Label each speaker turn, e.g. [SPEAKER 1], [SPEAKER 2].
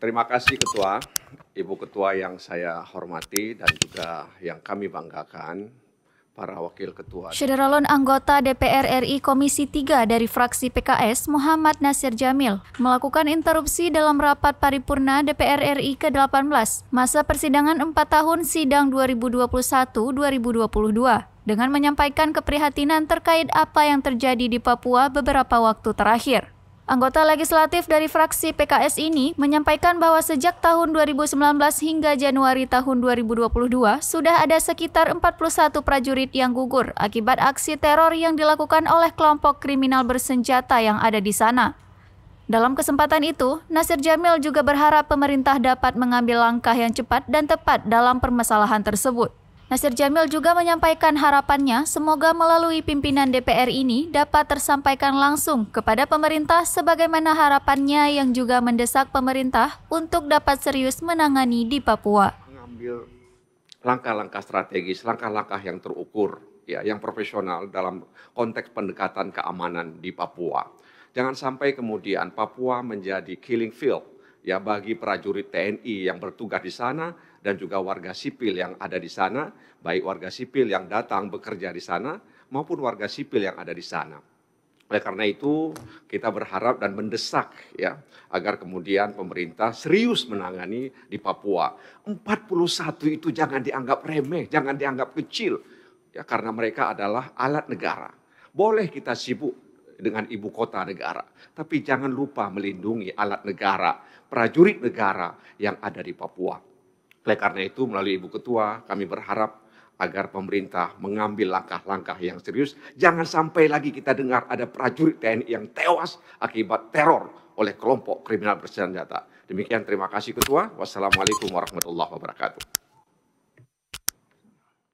[SPEAKER 1] Terima kasih Ketua, Ibu Ketua yang saya hormati dan juga yang kami banggakan, para Wakil Ketua. Sederalon
[SPEAKER 2] anggota DPR RI Komisi 3 dari fraksi PKS, Muhammad Nasir Jamil, melakukan interupsi dalam rapat paripurna DPR RI ke-18, masa persidangan 4 tahun sidang 2021-2022 dengan menyampaikan keprihatinan terkait apa yang terjadi di Papua beberapa waktu terakhir. Anggota legislatif dari fraksi PKS ini menyampaikan bahwa sejak tahun 2019 hingga Januari tahun 2022 sudah ada sekitar 41 prajurit yang gugur akibat aksi teror yang dilakukan oleh kelompok kriminal bersenjata yang ada di sana. Dalam kesempatan itu, Nasir Jamil juga berharap pemerintah dapat mengambil langkah yang cepat dan tepat dalam permasalahan tersebut. Nasir Jamil juga menyampaikan harapannya semoga melalui pimpinan DPR ini dapat tersampaikan langsung kepada pemerintah sebagaimana harapannya yang juga mendesak pemerintah untuk dapat serius menangani di Papua.
[SPEAKER 1] Mengambil langkah-langkah strategis, langkah-langkah yang terukur, ya, yang profesional dalam konteks pendekatan keamanan di Papua. Jangan sampai kemudian Papua menjadi killing field ya bagi prajurit TNI yang bertugas di sana dan juga warga sipil yang ada di sana, baik warga sipil yang datang bekerja di sana maupun warga sipil yang ada di sana. Oleh karena itu, kita berharap dan mendesak ya agar kemudian pemerintah serius menangani di Papua. 41 itu jangan dianggap remeh, jangan dianggap kecil ya karena mereka adalah alat negara. Boleh kita sibuk dengan ibu kota negara, tapi jangan lupa melindungi alat negara, prajurit negara yang ada di Papua. Oleh karena itu melalui Ibu Ketua kami berharap agar pemerintah mengambil langkah-langkah yang serius. Jangan sampai lagi kita dengar ada prajurit TNI yang tewas akibat teror oleh kelompok kriminal bersenjata. Demikian terima kasih Ketua. Wassalamualaikum warahmatullahi wabarakatuh.